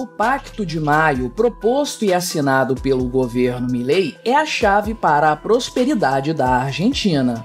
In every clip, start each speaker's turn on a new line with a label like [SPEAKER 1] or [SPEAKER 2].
[SPEAKER 1] O Pacto de Maio, proposto e assinado pelo governo Milei, é a chave para a prosperidade da Argentina.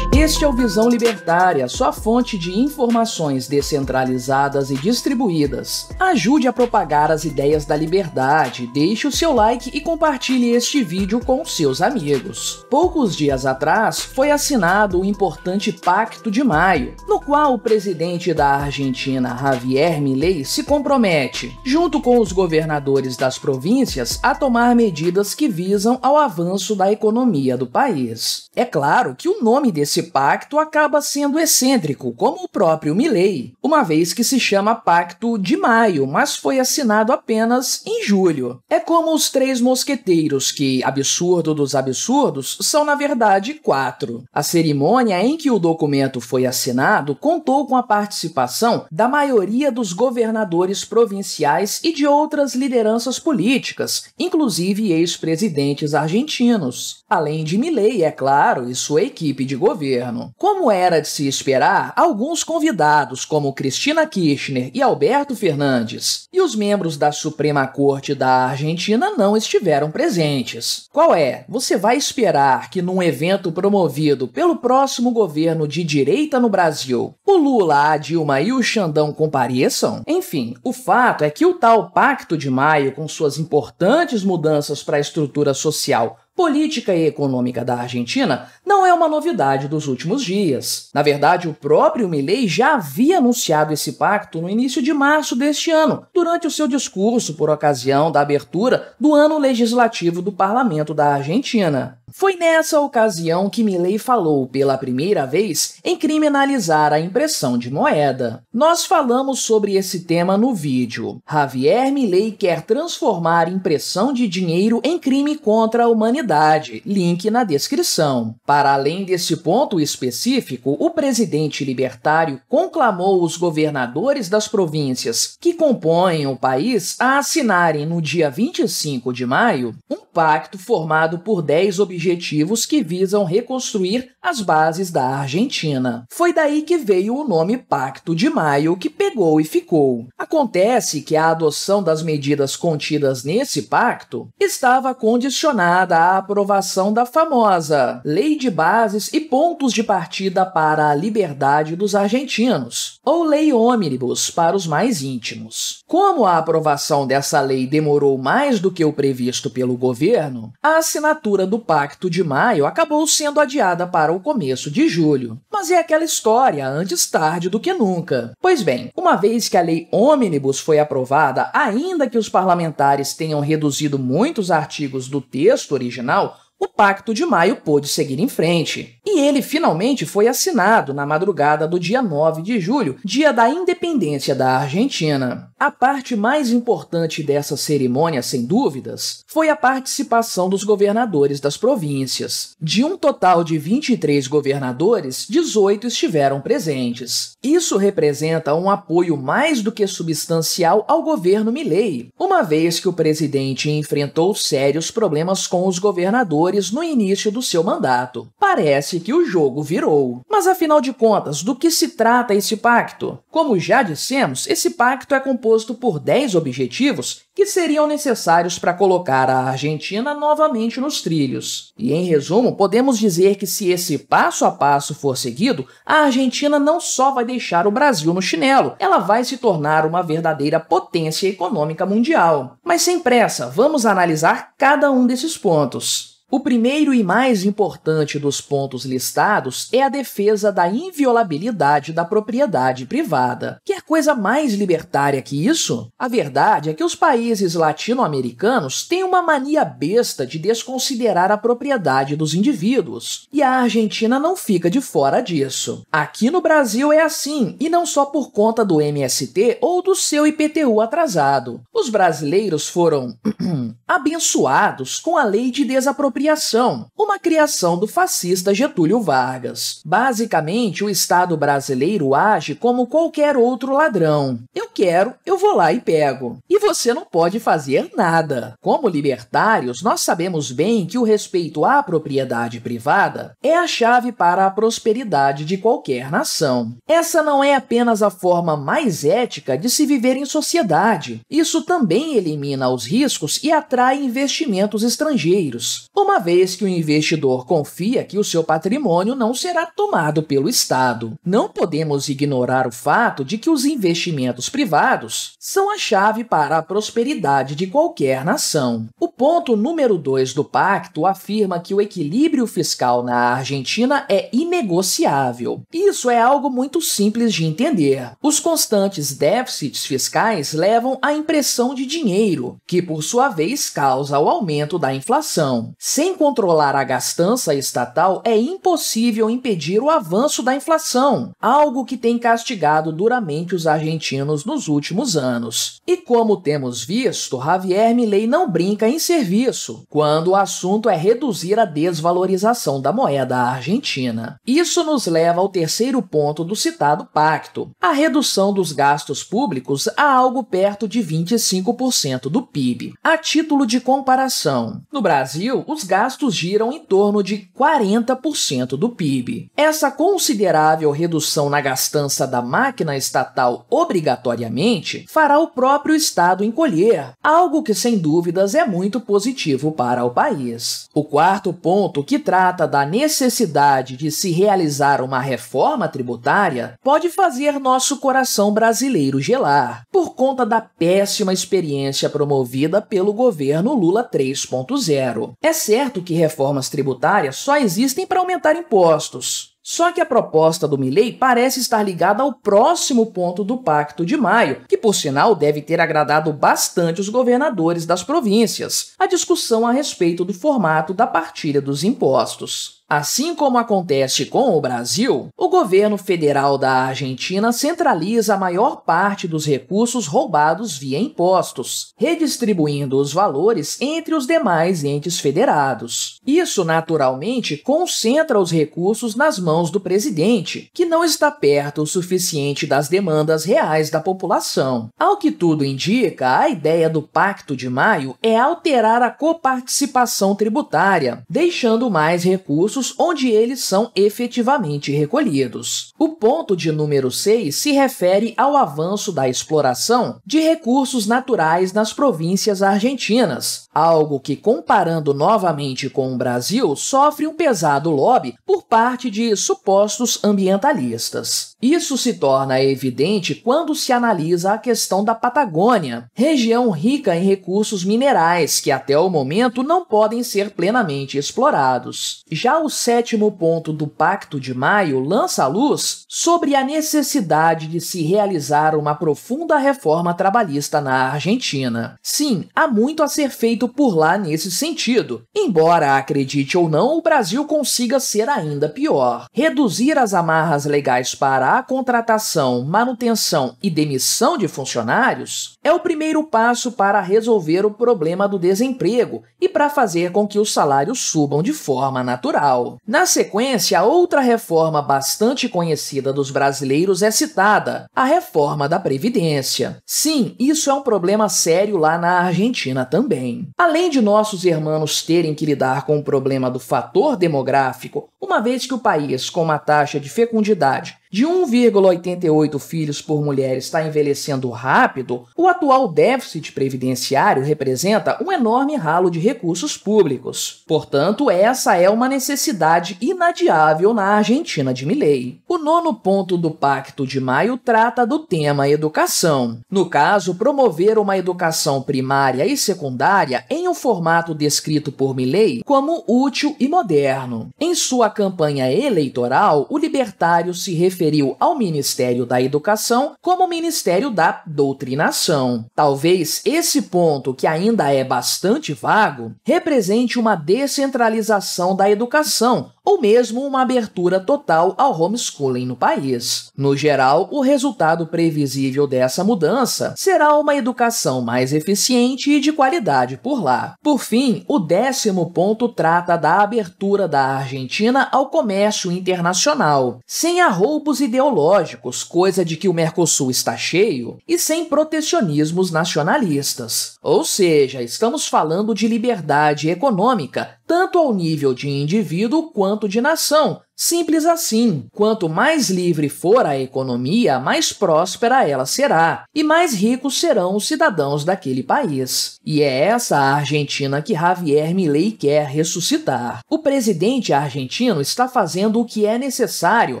[SPEAKER 1] Este é o Visão Libertária, sua fonte de informações descentralizadas e distribuídas. Ajude a propagar as ideias da liberdade, deixe o seu like e compartilhe este vídeo com seus amigos. Poucos dias atrás foi assinado o importante Pacto de Maio, no qual o presidente da Argentina, Javier Milei, se compromete, junto com os governadores das províncias, a tomar medidas que visam ao avanço da economia do país. É claro que o nome desse pacto acaba sendo excêntrico, como o próprio Milley, uma vez que se chama Pacto de Maio, mas foi assinado apenas em julho. É como os Três Mosqueteiros, que, absurdo dos absurdos, são na verdade quatro. A cerimônia em que o documento foi assinado contou com a participação da maioria dos governadores provinciais e de outras lideranças políticas, inclusive ex-presidentes argentinos, além de Milley, é claro, e sua equipe de governo governo. Como era de se esperar, alguns convidados, como Cristina Kirchner e Alberto Fernandes, e os membros da Suprema Corte da Argentina não estiveram presentes. Qual é? Você vai esperar que num evento promovido pelo próximo governo de direita no Brasil, o Lula, a Dilma e o Xandão compareçam? Enfim, o fato é que o tal Pacto de Maio, com suas importantes mudanças para a estrutura social política e econômica da Argentina não é uma novidade dos últimos dias. Na verdade, o próprio Milley já havia anunciado esse pacto no início de março deste ano, durante o seu discurso por ocasião da abertura do ano legislativo do parlamento da Argentina. Foi nessa ocasião que Milley falou pela primeira vez em criminalizar a impressão de moeda. Nós falamos sobre esse tema no vídeo. Javier Milley quer transformar impressão de dinheiro em crime contra a humanidade. Link na descrição. Para para além desse ponto específico, o presidente libertário conclamou os governadores das províncias que compõem o país a assinarem no dia 25 de maio um pacto formado por 10 objetivos que visam reconstruir as bases da Argentina. Foi daí que veio o nome Pacto de Maio, que pegou e ficou. Acontece que a adoção das medidas contidas nesse pacto estava condicionada à aprovação da famosa Lei de de bases e pontos de partida para a liberdade dos argentinos, ou lei omnibus para os mais íntimos. Como a aprovação dessa lei demorou mais do que o previsto pelo governo, a assinatura do Pacto de Maio acabou sendo adiada para o começo de julho. Mas é aquela história, antes tarde do que nunca. Pois bem, uma vez que a lei omnibus foi aprovada, ainda que os parlamentares tenham reduzido muitos artigos do texto original, o Pacto de Maio pôde seguir em frente. E ele finalmente foi assinado na madrugada do dia 9 de julho, dia da independência da Argentina. A parte mais importante dessa cerimônia, sem dúvidas, foi a participação dos governadores das províncias. De um total de 23 governadores, 18 estiveram presentes. Isso representa um apoio mais do que substancial ao governo Milley, uma vez que o presidente enfrentou sérios problemas com os governadores no início do seu mandato. Parece que o jogo virou. Mas afinal de contas, do que se trata esse pacto? Como já dissemos, esse pacto é composto por 10 objetivos que seriam necessários para colocar a Argentina novamente nos trilhos. E em resumo, podemos dizer que se esse passo a passo for seguido, a Argentina não só vai deixar o Brasil no chinelo, ela vai se tornar uma verdadeira potência econômica mundial. Mas sem pressa, vamos analisar cada um desses pontos. O primeiro e mais importante dos pontos listados é a defesa da inviolabilidade da propriedade privada. Quer coisa mais libertária que isso? A verdade é que os países latino-americanos têm uma mania besta de desconsiderar a propriedade dos indivíduos, e a Argentina não fica de fora disso. Aqui no Brasil é assim, e não só por conta do MST ou do seu IPTU atrasado. Os brasileiros foram abençoados com a lei de desapropriação apropriação, uma criação do fascista Getúlio Vargas. Basicamente, o Estado brasileiro age como qualquer outro ladrão. Eu quero, eu vou lá e pego. E você não pode fazer nada. Como libertários, nós sabemos bem que o respeito à propriedade privada é a chave para a prosperidade de qualquer nação. Essa não é apenas a forma mais ética de se viver em sociedade. Isso também elimina os riscos e atrai investimentos estrangeiros. O uma vez que o investidor confia que o seu patrimônio não será tomado pelo Estado. Não podemos ignorar o fato de que os investimentos privados são a chave para a prosperidade de qualquer nação. O ponto número 2 do pacto afirma que o equilíbrio fiscal na Argentina é inegociável. Isso é algo muito simples de entender. Os constantes déficits fiscais levam à impressão de dinheiro, que por sua vez causa o aumento da inflação. Sem controlar a gastança estatal, é impossível impedir o avanço da inflação, algo que tem castigado duramente os argentinos nos últimos anos. E como temos visto, Javier Milei não brinca em serviço, quando o assunto é reduzir a desvalorização da moeda argentina. Isso nos leva ao terceiro ponto do citado pacto, a redução dos gastos públicos a algo perto de 25% do PIB. A título de comparação, no Brasil, os gastos giram em torno de 40% do PIB. Essa considerável redução na gastança da máquina estatal obrigatoriamente fará o próprio Estado encolher, algo que sem dúvidas é muito positivo para o país. O quarto ponto, que trata da necessidade de se realizar uma reforma tributária, pode fazer nosso coração brasileiro gelar, por conta da péssima experiência promovida pelo governo Lula 3.0. É certo certo que reformas tributárias só existem para aumentar impostos. Só que a proposta do Milley parece estar ligada ao próximo ponto do Pacto de Maio, que por sinal deve ter agradado bastante os governadores das províncias, a discussão a respeito do formato da partilha dos impostos. Assim como acontece com o Brasil, o governo federal da Argentina centraliza a maior parte dos recursos roubados via impostos, redistribuindo os valores entre os demais entes federados. Isso, naturalmente, concentra os recursos nas mãos do presidente, que não está perto o suficiente das demandas reais da população. Ao que tudo indica, a ideia do Pacto de Maio é alterar a coparticipação tributária, deixando mais recursos recursos onde eles são efetivamente recolhidos. O ponto de número 6 se refere ao avanço da exploração de recursos naturais nas províncias argentinas, algo que, comparando novamente com o Brasil, sofre um pesado lobby por parte de supostos ambientalistas. Isso se torna evidente quando se analisa a questão da Patagônia, região rica em recursos minerais que até o momento não podem ser plenamente explorados. Já o sétimo ponto do Pacto de Maio lança a luz sobre a necessidade de se realizar uma profunda reforma trabalhista na Argentina. Sim, há muito a ser feito por lá nesse sentido, embora, acredite ou não, o Brasil consiga ser ainda pior. Reduzir as amarras legais para para a contratação, manutenção e demissão de funcionários é o primeiro passo para resolver o problema do desemprego e para fazer com que os salários subam de forma natural. Na sequência, outra reforma bastante conhecida dos brasileiros é citada, a reforma da Previdência. Sim, isso é um problema sério lá na Argentina também. Além de nossos irmãos terem que lidar com o problema do fator demográfico, uma vez que o país, com uma taxa de fecundidade de 1,88 filhos por mulher está envelhecendo rápido, o atual déficit previdenciário representa um enorme ralo de recursos públicos. Portanto, essa é uma necessidade inadiável na Argentina de Milley. O nono ponto do Pacto de Maio trata do tema educação. No caso, promover uma educação primária e secundária em um formato descrito por Milley como útil e moderno. Em sua campanha eleitoral, o libertário se referiu referiu ao Ministério da Educação como Ministério da Doutrinação. Talvez esse ponto, que ainda é bastante vago, represente uma descentralização da educação, ou mesmo uma abertura total ao homeschooling no país. No geral, o resultado previsível dessa mudança será uma educação mais eficiente e de qualidade por lá. Por fim, o décimo ponto trata da abertura da Argentina ao comércio internacional, sem arroubos ideológicos, coisa de que o Mercosul está cheio, e sem protecionismos nacionalistas. Ou seja, estamos falando de liberdade econômica, tanto ao nível de indivíduo quanto tanto de nação, Simples assim. Quanto mais livre for a economia, mais próspera ela será e mais ricos serão os cidadãos daquele país. E é essa a Argentina que Javier Milei quer ressuscitar. O presidente argentino está fazendo o que é necessário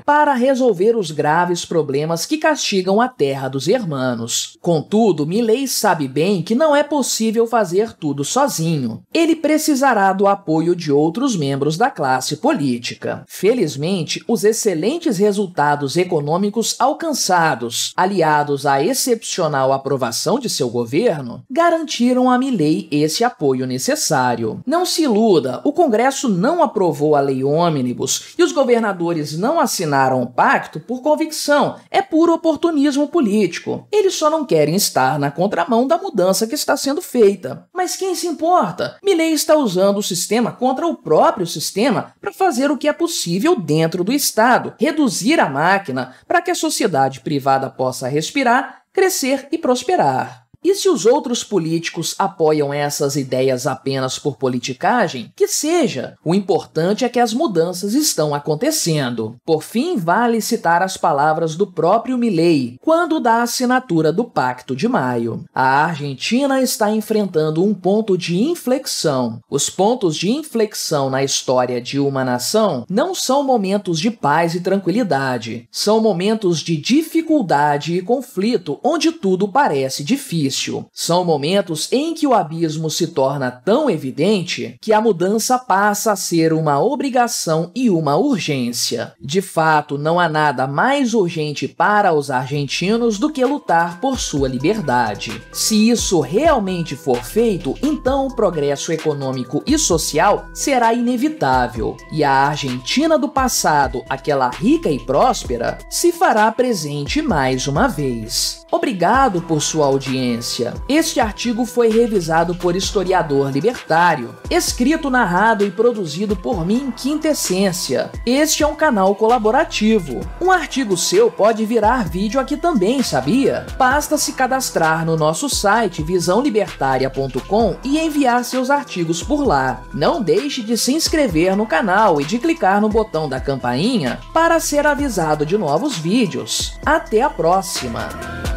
[SPEAKER 1] para resolver os graves problemas que castigam a terra dos hermanos. Contudo, Milei sabe bem que não é possível fazer tudo sozinho. Ele precisará do apoio de outros membros da classe política. Feliz Infelizmente, os excelentes resultados econômicos alcançados, aliados à excepcional aprovação de seu governo, garantiram a Milley esse apoio necessário. Não se iluda, o Congresso não aprovou a lei ônibus e os governadores não assinaram o pacto por convicção, é puro oportunismo político. Eles só não querem estar na contramão da mudança que está sendo feita. Mas quem se importa? Milley está usando o sistema contra o próprio sistema para fazer o que é possível dentro do Estado reduzir a máquina para que a sociedade privada possa respirar, crescer e prosperar. E se os outros políticos apoiam essas ideias apenas por politicagem, que seja, o importante é que as mudanças estão acontecendo. Por fim, vale citar as palavras do próprio Milley quando dá assinatura do Pacto de Maio. A Argentina está enfrentando um ponto de inflexão. Os pontos de inflexão na história de uma nação não são momentos de paz e tranquilidade, são momentos de dificuldade e conflito onde tudo parece difícil. São momentos em que o abismo se torna tão evidente que a mudança passa a ser uma obrigação e uma urgência. De fato, não há nada mais urgente para os argentinos do que lutar por sua liberdade. Se isso realmente for feito, então o progresso econômico e social será inevitável, e a Argentina do passado, aquela rica e próspera, se fará presente mais uma vez. Obrigado por sua audiência violência. Este artigo foi revisado por historiador libertário, escrito, narrado e produzido por mim Quinta Quintessência. Este é um canal colaborativo. Um artigo seu pode virar vídeo aqui também, sabia? Basta se cadastrar no nosso site visãolibertaria.com e enviar seus artigos por lá. Não deixe de se inscrever no canal e de clicar no botão da campainha para ser avisado de novos vídeos. Até a próxima!